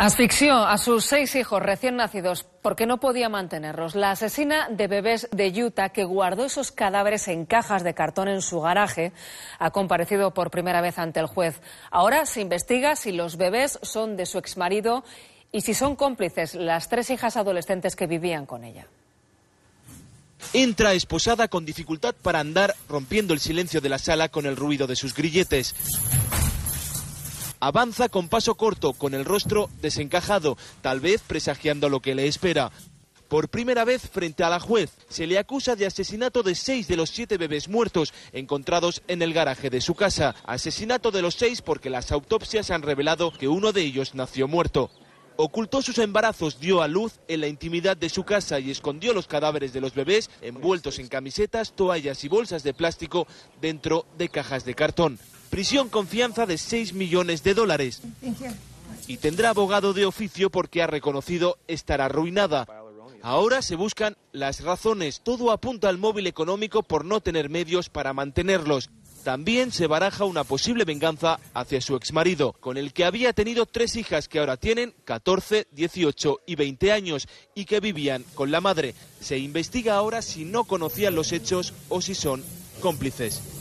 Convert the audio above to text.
Asfixió a sus seis hijos recién nacidos porque no podía mantenerlos. La asesina de bebés de Utah, que guardó esos cadáveres en cajas de cartón en su garaje, ha comparecido por primera vez ante el juez. Ahora se investiga si los bebés son de su exmarido y si son cómplices las tres hijas adolescentes que vivían con ella. Entra esposada con dificultad para andar, rompiendo el silencio de la sala con el ruido de sus grilletes. Avanza con paso corto, con el rostro desencajado, tal vez presagiando lo que le espera. Por primera vez frente a la juez, se le acusa de asesinato de seis de los siete bebés muertos encontrados en el garaje de su casa. Asesinato de los seis porque las autopsias han revelado que uno de ellos nació muerto. Ocultó sus embarazos, dio a luz en la intimidad de su casa y escondió los cadáveres de los bebés envueltos en camisetas, toallas y bolsas de plástico dentro de cajas de cartón prisión confianza de 6 millones de dólares. Y tendrá abogado de oficio porque ha reconocido estar arruinada. Ahora se buscan las razones. Todo apunta al móvil económico por no tener medios para mantenerlos. También se baraja una posible venganza hacia su exmarido, con el que había tenido tres hijas que ahora tienen 14, 18 y 20 años y que vivían con la madre. Se investiga ahora si no conocían los hechos o si son cómplices.